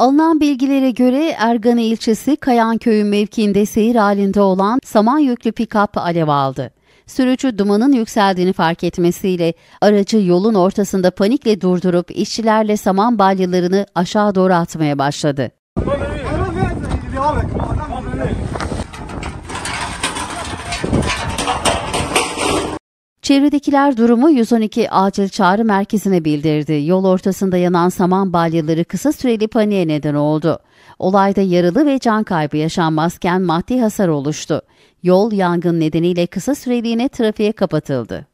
Alınan bilgilere göre Ergani ilçesi Kayanköy'ün mevkiinde seyir halinde olan saman yüklü pikap alev aldı. Sürücü dumanın yükseldiğini fark etmesiyle aracı yolun ortasında panikle durdurup işçilerle saman balyalarını aşağı doğru atmaya başladı. Çevredekiler durumu 112 acil çağrı merkezine bildirdi. Yol ortasında yanan saman balyaları kısa süreli paniğe neden oldu. Olayda yaralı ve can kaybı yaşanmazken maddi hasar oluştu. Yol yangın nedeniyle kısa süreliğine trafiğe kapatıldı.